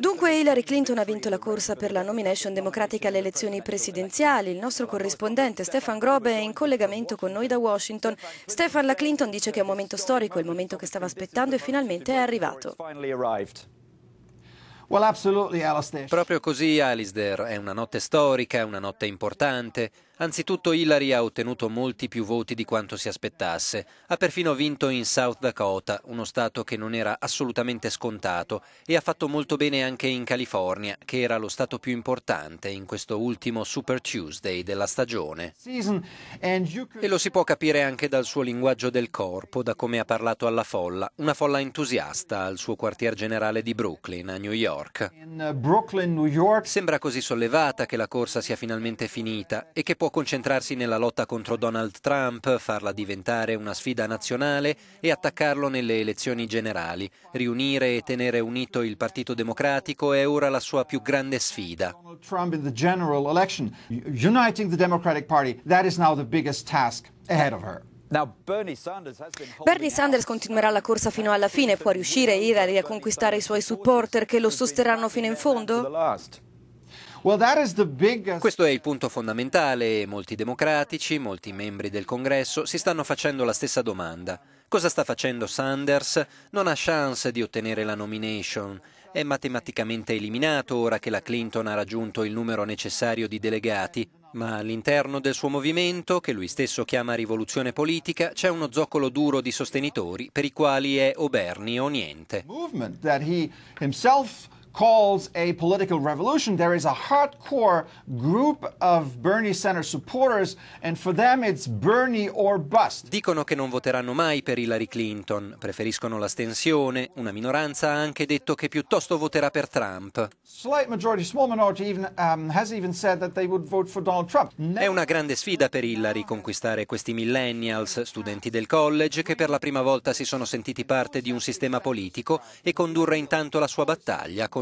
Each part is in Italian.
Dunque Hillary Clinton ha vinto la corsa per la nomination democratica alle elezioni presidenziali. Il nostro corrispondente Stefan Grobe è in collegamento con noi da Washington. Stefan, la Clinton dice che è un momento storico, il momento che stava aspettando e finalmente è arrivato. Proprio così, Alice Dare, è una notte storica, una notte importante. Anzitutto Hillary ha ottenuto molti più voti di quanto si aspettasse. Ha perfino vinto in South Dakota, uno stato che non era assolutamente scontato, e ha fatto molto bene anche in California, che era lo stato più importante in questo ultimo Super Tuesday della stagione. E lo si può capire anche dal suo linguaggio del corpo, da come ha parlato alla folla, una folla entusiasta al suo quartier generale di Brooklyn, a New York. Uh, Sembra così sollevata che la corsa sia finalmente finita e che può concentrarsi nella lotta contro Donald Trump, farla diventare una sfida nazionale e attaccarlo nelle elezioni generali. Riunire e tenere unito il Partito Democratico è ora la sua più grande sfida. Bernie Sanders continuerà la corsa fino alla fine. Può riuscire Hillary a riconquistare i suoi supporter che lo sosterranno fino in fondo? Questo è il punto fondamentale e molti democratici, molti membri del Congresso si stanno facendo la stessa domanda. Cosa sta facendo Sanders? Non ha chance di ottenere la nomination. È matematicamente eliminato ora che la Clinton ha raggiunto il numero necessario di delegati, ma all'interno del suo movimento, che lui stesso chiama rivoluzione politica, c'è uno zoccolo duro di sostenitori per i quali è o Bernie o niente. Il Movement that he himself calls a political revolution, there is a hardcore group of Bernie Sanders supporters and for them it's Bernie or bust. Dicono che non voteranno mai per Hillary Clinton, preferiscono l'astensione, una minoranza ha anche detto che piuttosto voterà per Trump. Slight majority, small minority even, um, has even said that they would vote for Donald Trump. È una grande sfida per Hillary conquistare questi millennials, studenti del college che per la prima volta si sono sentiti parte di un sistema politico e condurre intanto la sua battaglia con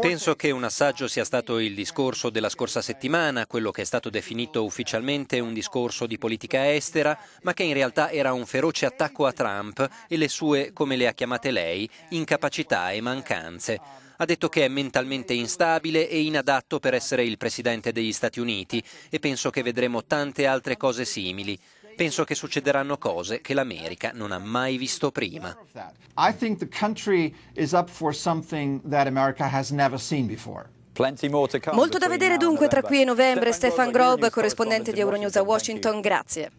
Penso che un assaggio sia stato il discorso della scorsa settimana, quello che è stato definito ufficialmente un discorso di politica estera, ma che in realtà era un feroce attacco a Trump e le sue, come le ha chiamate lei, incapacità e mancanze. Ha detto che è mentalmente instabile e inadatto per essere il presidente degli Stati Uniti e penso che vedremo tante altre cose simili penso che succederanno cose che l'America non ha mai visto prima. Molto da vedere dunque tra qui e novembre. Stefan Grob, corrispondente di Euronews a Washington, grazie.